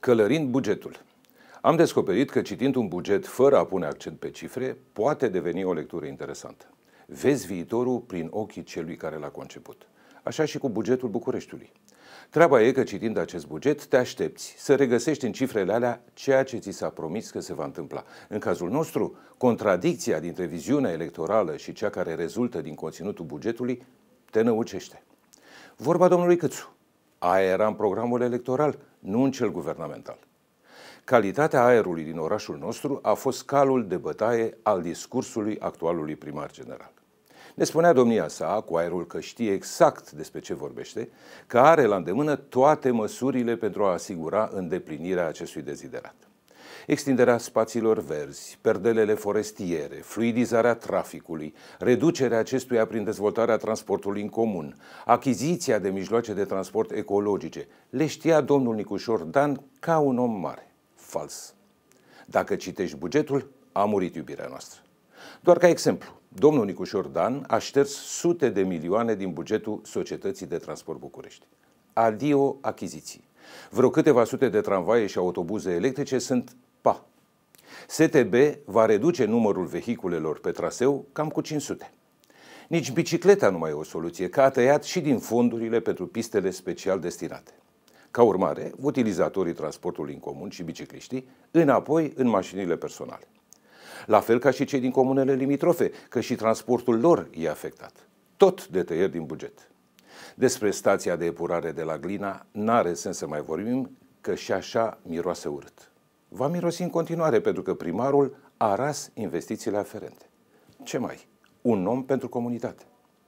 Călărind bugetul. Am descoperit că citind un buget fără a pune accent pe cifre poate deveni o lectură interesantă. Vezi viitorul prin ochii celui care l-a conceput. Așa și cu bugetul Bucureștiului. Treaba e că citind acest buget te aștepți să regăsești în cifrele alea ceea ce ți s-a promis că se va întâmpla. În cazul nostru, contradicția dintre viziunea electorală și cea care rezultă din conținutul bugetului te năucește. Vorba domnului Câțu. Aia era în programul electoral, nu în cel guvernamental. Calitatea aerului din orașul nostru a fost calul de bătaie al discursului actualului primar general. Ne spunea domnia sa, cu aerul că știe exact despre ce vorbește, că are la îndemână toate măsurile pentru a asigura îndeplinirea acestui deziderat extinderea spațiilor verzi, perdelele forestiere, fluidizarea traficului, reducerea acestuia prin dezvoltarea transportului în comun, achiziția de mijloace de transport ecologice, le știa domnul Nicușor Dan ca un om mare. Fals. Dacă citești bugetul, a murit iubirea noastră. Doar ca exemplu, domnul Nicușor Dan a șters sute de milioane din bugetul Societății de Transport București. Adio achiziții. Vreo câteva sute de tramvaie și autobuze electrice sunt pa. STB va reduce numărul vehiculelor pe traseu cam cu 500. Nici bicicleta nu mai e o soluție, că a tăiat și din fondurile pentru pistele special destinate. Ca urmare, utilizatorii transportului în comun și bicicliștii înapoi în mașinile personale. La fel ca și cei din comunele limitrofe, că și transportul lor e afectat. Tot de tăieri din buget. Despre stația de epurare de la Glina n-are sens să mai vorbim, că și așa miroase urât. Va mirosi în continuare, pentru că primarul a ras investițiile aferente. Ce mai? Un om pentru comunitate.